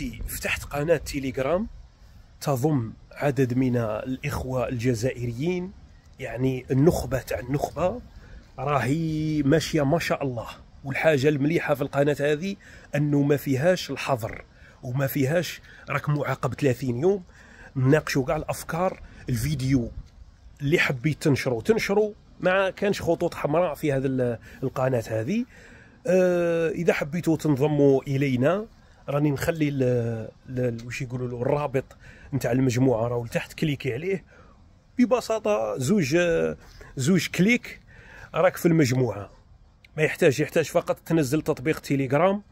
اختي فتحت قناة تيليجرام تضم عدد من الإخوة الجزائريين يعني النخبة تاع النخبة راهي ماشية ما شاء الله والحاجة المليحة في القناة هذه أنه ما فيهاش الحظر وما فيهاش راك معاقب 30 يوم نناقشوا كاع الأفكار الفيديو اللي حبيت تنشروا تنشروا ما كانش خطوط حمراء في هذه القناة هذه آه، إذا حبيتوا تنضموا إلينا راني نخلي واش يقولوا له الرابط نتاع المجموعه راهو لتحت كليكي عليه ببساطه زوج زوج كليك راك في المجموعه ما يحتاج يحتاج فقط تنزل تطبيق تيليجرام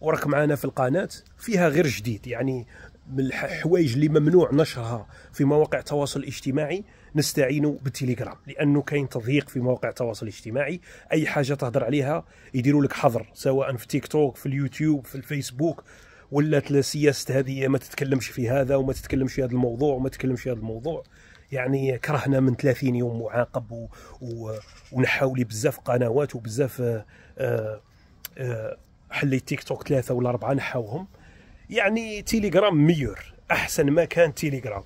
وراك معنا في القناه فيها غير جديد يعني من الحوايج اللي ممنوع نشرها في مواقع التواصل الاجتماعي نستعين بالتليجرام لانه كاين تضييق في مواقع التواصل الاجتماعي اي حاجه تهضر عليها يديروا لك حظر سواء في تيك توك في اليوتيوب في الفيسبوك ولا السياسه هذه ما تتكلمش في هذا وما تتكلمش في هذا الموضوع وما تتكلمش في هذا الموضوع يعني كرهنا من 30 يوم معاقب و... و... ونحاو لي بزاف قنوات وبزاف آ... آه، آ... آه، آه، حليت تيك توك ثلاثه ولا اربعه نحاوهم يعني تيليجرام ميور احسن مكان تيليجرام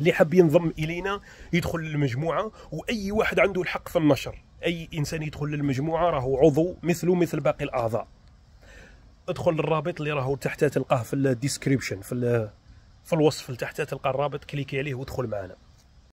اللي حاب ينضم الينا يدخل للمجموعه واي واحد عنده الحق في النشر اي انسان يدخل للمجموعه راهو عضو مثله مثل باقي الاعضاء ادخل للرابط اللي راهو تحت تلقاه في الديسكريبشن في في الوصف تحت تلقى الرابط كليكي عليه وادخل معنا